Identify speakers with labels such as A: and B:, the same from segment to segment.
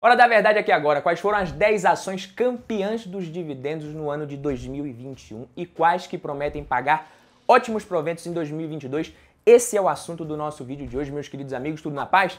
A: Hora da verdade aqui agora. Quais foram as 10 ações campeãs dos dividendos no ano de 2021 e quais que prometem pagar ótimos proventos em 2022? Esse é o assunto do nosso vídeo de hoje, meus queridos amigos. Tudo na paz?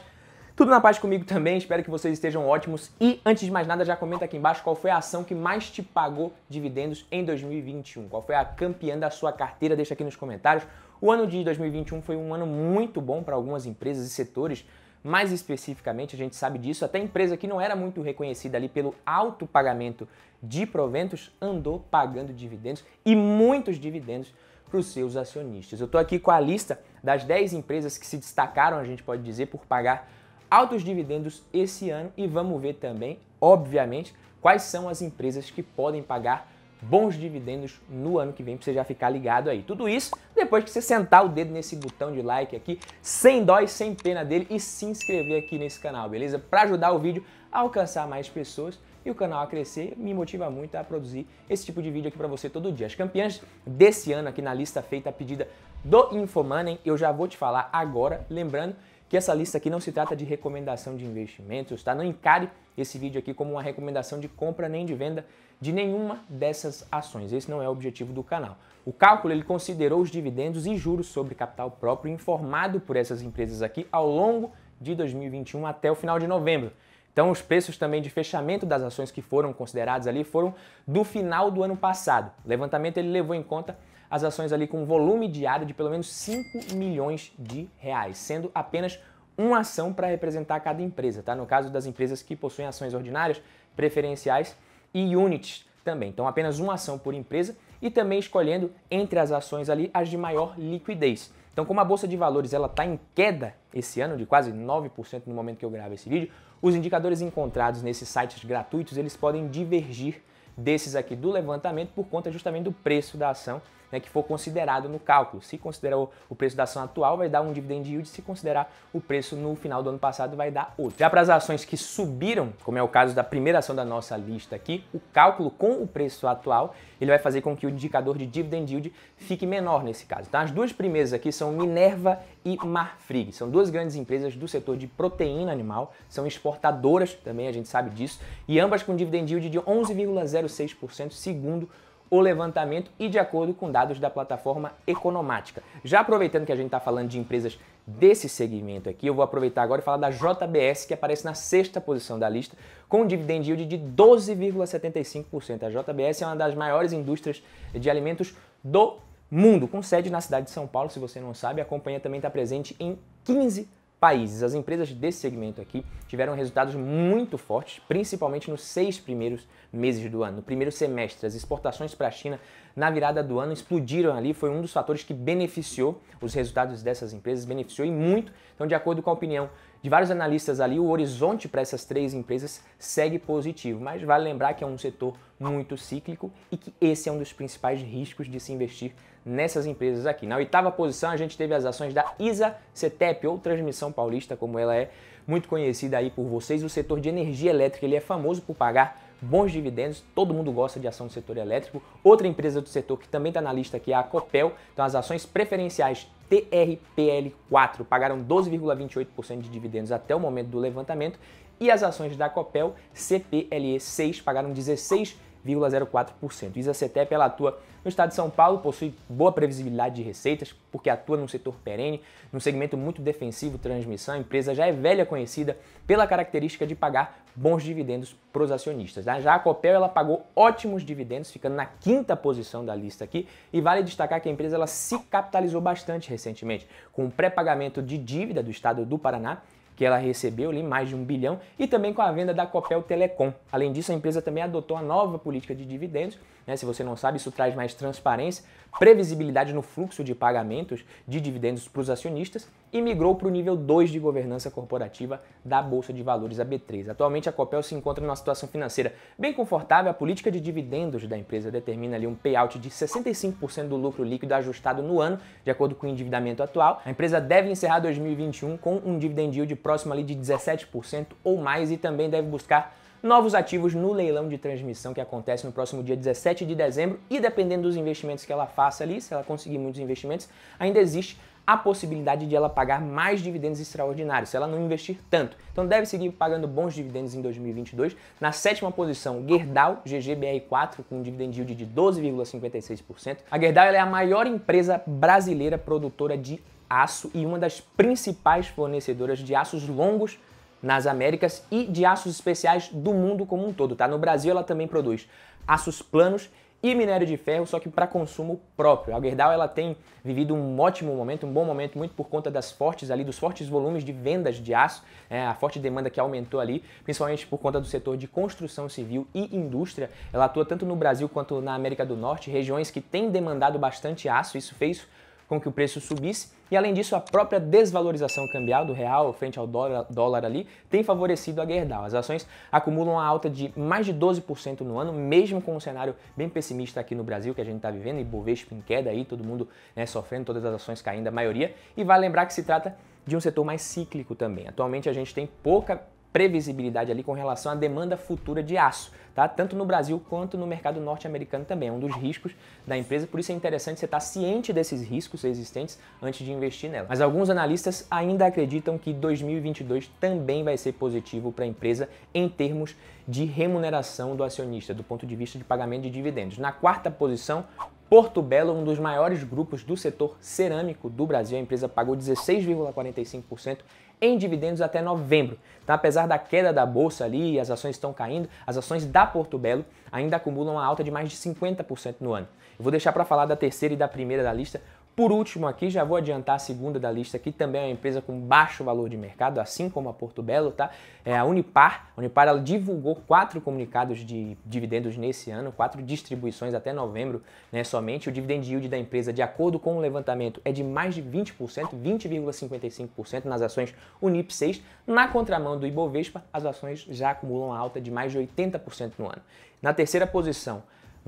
A: Tudo na paz comigo também. Espero que vocês estejam ótimos. E antes de mais nada, já comenta aqui embaixo qual foi a ação que mais te pagou dividendos em 2021. Qual foi a campeã da sua carteira? Deixa aqui nos comentários. O ano de 2021 foi um ano muito bom para algumas empresas e setores mais especificamente, a gente sabe disso, até empresa que não era muito reconhecida ali pelo alto pagamento de proventos andou pagando dividendos e muitos dividendos para os seus acionistas. Eu estou aqui com a lista das 10 empresas que se destacaram, a gente pode dizer, por pagar altos dividendos esse ano e vamos ver também, obviamente, quais são as empresas que podem pagar bons dividendos no ano que vem, para você já ficar ligado aí. Tudo isso depois que você sentar o dedo nesse botão de like aqui, sem dó e sem pena dele, e se inscrever aqui nesse canal, beleza? Para ajudar o vídeo a alcançar mais pessoas e o canal a crescer, me motiva muito a produzir esse tipo de vídeo aqui para você todo dia. As campeãs desse ano aqui na lista feita a pedida do Infomoney, eu já vou te falar agora, lembrando que essa lista aqui não se trata de recomendação de investimentos, tá? Não encare esse vídeo aqui como uma recomendação de compra nem de venda de nenhuma dessas ações. Esse não é o objetivo do canal. O cálculo ele considerou os dividendos e juros sobre capital próprio informado por essas empresas aqui ao longo de 2021 até o final de novembro. Então, os preços também de fechamento das ações que foram consideradas ali foram do final do ano passado. O levantamento ele levou em conta as ações ali com um volume diário de pelo menos 5 milhões de reais, sendo apenas uma ação para representar cada empresa, tá? No caso das empresas que possuem ações ordinárias, preferenciais e units também. Então apenas uma ação por empresa e também escolhendo entre as ações ali as de maior liquidez. Então, como a bolsa de valores ela está em queda esse ano de quase 9% no momento que eu gravo esse vídeo, os indicadores encontrados nesses sites gratuitos, eles podem divergir desses aqui do levantamento por conta justamente do preço da ação né, que for considerado no cálculo. Se considerar o preço da ação atual, vai dar um dividend yield, se considerar o preço no final do ano passado, vai dar outro. Já para as ações que subiram, como é o caso da primeira ação da nossa lista aqui, o cálculo com o preço atual, ele vai fazer com que o indicador de dividend yield fique menor nesse caso. Então as duas primeiras aqui são Minerva e Marfrig. São duas grandes empresas do setor de proteína animal, são exportadoras também, a gente sabe disso, e ambas com dividend yield de 11,06% segundo o levantamento e de acordo com dados da plataforma Economática. Já aproveitando que a gente está falando de empresas desse segmento aqui, eu vou aproveitar agora e falar da JBS, que aparece na sexta posição da lista, com um dividend yield de 12,75%. A JBS é uma das maiores indústrias de alimentos do mundo, com sede na cidade de São Paulo, se você não sabe. A companhia também está presente em 15 países. As empresas desse segmento aqui tiveram resultados muito fortes, principalmente nos seis primeiros meses do ano. No primeiro semestre, as exportações para a China na virada do ano explodiram ali, foi um dos fatores que beneficiou os resultados dessas empresas, beneficiou e muito. Então, de acordo com a opinião de vários analistas ali, o horizonte para essas três empresas segue positivo, mas vale lembrar que é um setor muito cíclico e que esse é um dos principais riscos de se investir nessas empresas aqui. Na oitava posição, a gente teve as ações da ISA CETEP, ou Transmissão Paulista, como ela é muito conhecida aí por vocês. O setor de energia elétrica ele é famoso por pagar bons dividendos, todo mundo gosta de ação do setor elétrico. Outra empresa do setor que também está na lista aqui é a Copel, então as ações preferenciais TRPL4 pagaram 12,28% de dividendos até o momento do levantamento e as ações da Copel CPLE6 pagaram 16 0,04%. O Isacetep ela atua no estado de São Paulo, possui boa previsibilidade de receitas, porque atua num setor perene, num segmento muito defensivo, transmissão. A empresa já é velha conhecida pela característica de pagar bons dividendos para os acionistas. Tá? Já a Copel ela pagou ótimos dividendos, ficando na quinta posição da lista aqui, e vale destacar que a empresa ela se capitalizou bastante recentemente, com o pré-pagamento de dívida do estado do Paraná que ela recebeu ali, mais de um bilhão, e também com a venda da Copel Telecom. Além disso, a empresa também adotou a nova política de dividendos. Né? Se você não sabe, isso traz mais transparência, previsibilidade no fluxo de pagamentos de dividendos para os acionistas e migrou para o nível 2 de governança corporativa da Bolsa de Valores, a B3. Atualmente, a Copel se encontra numa situação financeira bem confortável. A política de dividendos da empresa determina ali um payout de 65% do lucro líquido ajustado no ano, de acordo com o endividamento atual. A empresa deve encerrar 2021 com um dividend yield próximo ali de 17% ou mais e também deve buscar novos ativos no leilão de transmissão que acontece no próximo dia 17 de dezembro e dependendo dos investimentos que ela faça ali, se ela conseguir muitos investimentos, ainda existe a possibilidade de ela pagar mais dividendos extraordinários, se ela não investir tanto. Então deve seguir pagando bons dividendos em 2022. Na sétima posição, Gerdau GGBR4 com um dividend yield de 12,56%. A Gerdau é a maior empresa brasileira produtora de aço e uma das principais fornecedoras de aços longos nas Américas e de aços especiais do mundo como um todo, tá? No Brasil ela também produz aços planos e minério de ferro, só que para consumo próprio. A Gerdau ela tem vivido um ótimo momento, um bom momento, muito por conta das fortes ali, dos fortes volumes de vendas de aço, é, a forte demanda que aumentou ali, principalmente por conta do setor de construção civil e indústria. Ela atua tanto no Brasil quanto na América do Norte, regiões que têm demandado bastante aço, isso fez com que o preço subisse e além disso, a própria desvalorização cambial do real frente ao dólar, dólar ali tem favorecido a Gerdau. As ações acumulam uma alta de mais de 12% no ano, mesmo com um cenário bem pessimista aqui no Brasil que a gente está vivendo, e Bovespa em queda aí, todo mundo né, sofrendo, todas as ações caindo, a maioria. E vale lembrar que se trata de um setor mais cíclico também. Atualmente a gente tem pouca previsibilidade ali com relação à demanda futura de aço, tá? Tanto no Brasil quanto no mercado norte-americano também, é um dos riscos da empresa, por isso é interessante você estar ciente desses riscos existentes antes de investir nela. Mas alguns analistas ainda acreditam que 2022 também vai ser positivo para a empresa em termos de remuneração do acionista, do ponto de vista de pagamento de dividendos. Na quarta posição, Porto Belo, um dos maiores grupos do setor cerâmico do Brasil, a empresa pagou 16,45% em dividendos até novembro. Então, apesar da queda da bolsa ali, as ações estão caindo, as ações da Porto Belo ainda acumulam uma alta de mais de 50% no ano. Eu vou deixar para falar da terceira e da primeira da lista, por último aqui, já vou adiantar a segunda da lista aqui, também é uma empresa com baixo valor de mercado, assim como a Porto Belo, tá? É a Unipar. A Unipar ela divulgou quatro comunicados de dividendos nesse ano, quatro distribuições até novembro, né, somente. O dividend yield da empresa, de acordo com o levantamento, é de mais de 20%, 20,55% nas ações Unip 6. Na contramão do Ibovespa, as ações já acumulam alta de mais de 80% no ano. Na terceira posição,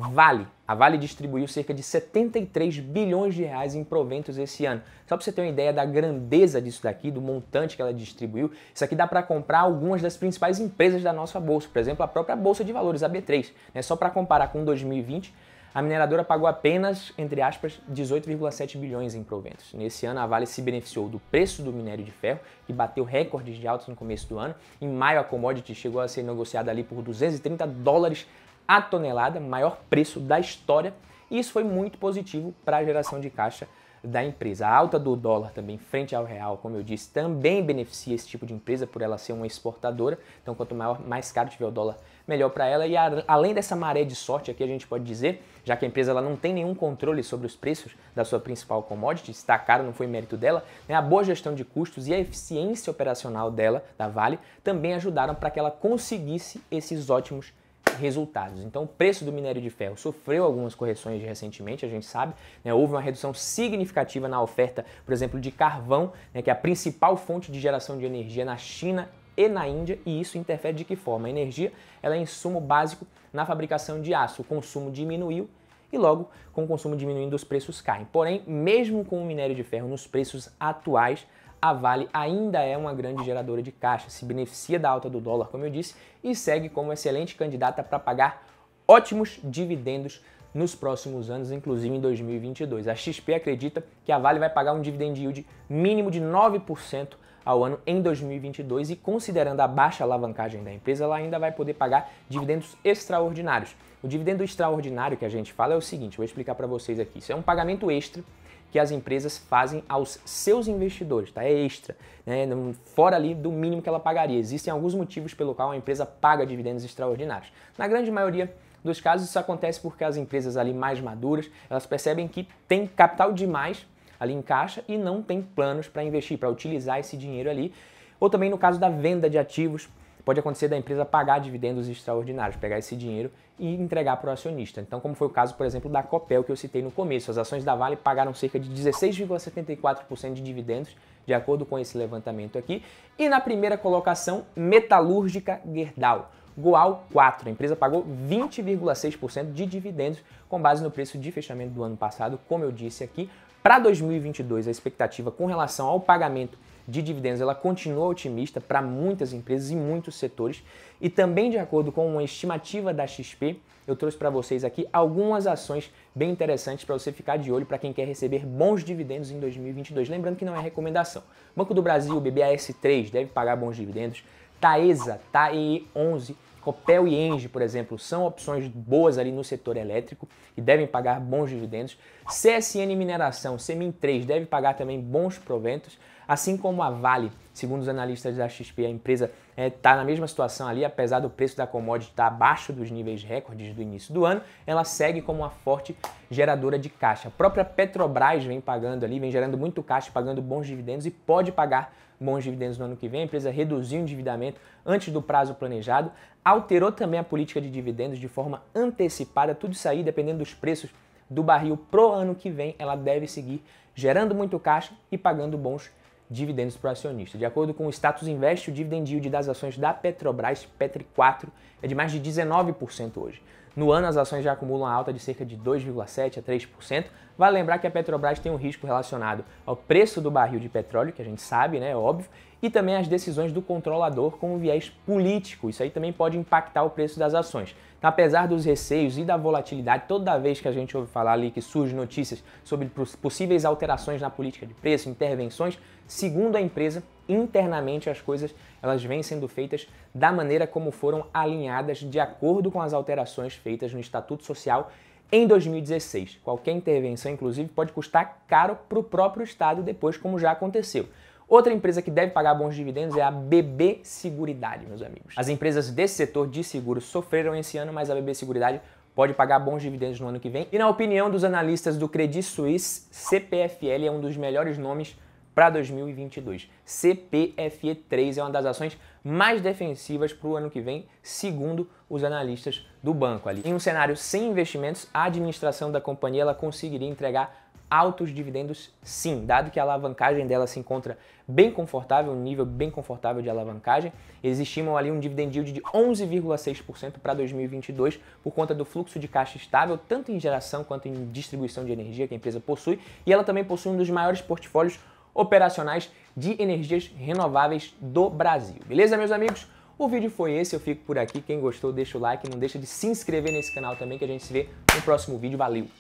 A: Vale. A Vale distribuiu cerca de 73 bilhões de reais em proventos esse ano. Só para você ter uma ideia da grandeza disso daqui, do montante que ela distribuiu, isso aqui dá para comprar algumas das principais empresas da nossa bolsa, por exemplo, a própria bolsa de valores, a B3. Né? Só para comparar com 2020, a mineradora pagou apenas, entre aspas, 18,7 bilhões em proventos. Nesse ano, a Vale se beneficiou do preço do minério de ferro, que bateu recordes de altos no começo do ano. Em maio, a commodity chegou a ser negociada ali por 230 dólares a tonelada, maior preço da história, e isso foi muito positivo para a geração de caixa da empresa. A alta do dólar também frente ao real, como eu disse, também beneficia esse tipo de empresa por ela ser uma exportadora. Então, quanto maior, mais caro tiver o dólar, melhor para ela. E a, além dessa maré de sorte aqui, a gente pode dizer, já que a empresa ela não tem nenhum controle sobre os preços da sua principal commodity, está caro, não foi mérito dela, né? a boa gestão de custos e a eficiência operacional dela, da Vale, também ajudaram para que ela conseguisse esses ótimos resultados. Então, o preço do minério de ferro sofreu algumas correções recentemente, a gente sabe, né, houve uma redução significativa na oferta, por exemplo, de carvão, né, que é a principal fonte de geração de energia na China e na Índia, e isso interfere de que forma? A energia ela é insumo básico na fabricação de aço, o consumo diminuiu e logo, com o consumo diminuindo, os preços caem. Porém, mesmo com o minério de ferro nos preços atuais, a Vale ainda é uma grande geradora de caixa, se beneficia da alta do dólar, como eu disse, e segue como excelente candidata para pagar ótimos dividendos nos próximos anos, inclusive em 2022. A XP acredita que a Vale vai pagar um dividend yield mínimo de 9% ao ano em 2022 e considerando a baixa alavancagem da empresa, ela ainda vai poder pagar dividendos extraordinários. O dividendo extraordinário que a gente fala é o seguinte, vou explicar para vocês aqui. Isso é um pagamento extra que as empresas fazem aos seus investidores, tá? É extra, né? fora ali do mínimo que ela pagaria. Existem alguns motivos pelo qual a empresa paga dividendos extraordinários. Na grande maioria dos casos, isso acontece porque as empresas ali mais maduras, elas percebem que tem capital demais ali em caixa e não tem planos para investir, para utilizar esse dinheiro ali. Ou também no caso da venda de ativos, pode acontecer da empresa pagar dividendos extraordinários, pegar esse dinheiro e entregar para o acionista. Então, como foi o caso, por exemplo, da Copel que eu citei no começo, as ações da Vale pagaram cerca de 16,74% de dividendos, de acordo com esse levantamento aqui. E na primeira colocação, Metalúrgica Gerdau. Goal 4. A empresa pagou 20,6% de dividendos com base no preço de fechamento do ano passado, como eu disse aqui. Para 2022, a expectativa com relação ao pagamento de dividendos ela continua otimista para muitas empresas e muitos setores. E também, de acordo com uma estimativa da XP, eu trouxe para vocês aqui algumas ações bem interessantes para você ficar de olho para quem quer receber bons dividendos em 2022. Lembrando que não é recomendação. Banco do Brasil, BBAS3 deve pagar bons dividendos. Taesa, TAE11 Copel e Engie, por exemplo, são opções boas ali no setor elétrico e devem pagar bons dividendos. CSN Mineração, Semin 3, deve pagar também bons proventos, assim como a Vale, segundo os analistas da XP, a empresa está é, tá na mesma situação ali, apesar do preço da commodity estar tá abaixo dos níveis recordes do início do ano, ela segue como uma forte geradora de caixa. A própria Petrobras vem pagando ali, vem gerando muito caixa, pagando bons dividendos e pode pagar bons dividendos no ano que vem, a empresa reduziu o endividamento antes do prazo planejado, alterou também a política de dividendos de forma antecipada, tudo isso aí dependendo dos preços do barril pro ano que vem, ela deve seguir gerando muito caixa e pagando bons dividendos para o acionista. De acordo com o Status Invest, o dividend yield das ações da Petrobras, Petri 4, é de mais de 19% hoje. No ano, as ações já acumulam a alta de cerca de 2,7% a 3%, Vale lembrar que a Petrobras tem um risco relacionado ao preço do barril de petróleo, que a gente sabe, né, é óbvio, e também as decisões do controlador com um viés político. Isso aí também pode impactar o preço das ações. Então, apesar dos receios e da volatilidade, toda vez que a gente ouve falar ali que surgem notícias sobre possíveis alterações na política de preço, intervenções, segundo a empresa, internamente as coisas elas vêm sendo feitas da maneira como foram alinhadas de acordo com as alterações feitas no Estatuto Social em 2016. Qualquer intervenção, inclusive, pode custar caro para o próprio Estado depois, como já aconteceu. Outra empresa que deve pagar bons dividendos é a BB Seguridade, meus amigos. As empresas desse setor de seguros sofreram esse ano, mas a BB Seguridade pode pagar bons dividendos no ano que vem. E na opinião dos analistas do Credit Suisse, CPFL é um dos melhores nomes para 2022. CPFE3 é uma das ações mais defensivas para o ano que vem, segundo os analistas do banco ali. Em um cenário sem investimentos, a administração da companhia ela conseguiria entregar altos dividendos sim, dado que a alavancagem dela se encontra bem confortável, um nível bem confortável de alavancagem. Eles estimam ali um dividend yield de 11,6% para 2022 por conta do fluxo de caixa estável, tanto em geração quanto em distribuição de energia que a empresa possui, e ela também possui um dos maiores portfólios operacionais de energias renováveis do Brasil. Beleza, meus amigos? O vídeo foi esse, eu fico por aqui. Quem gostou, deixa o like, não deixa de se inscrever nesse canal também, que a gente se vê no próximo vídeo. Valeu!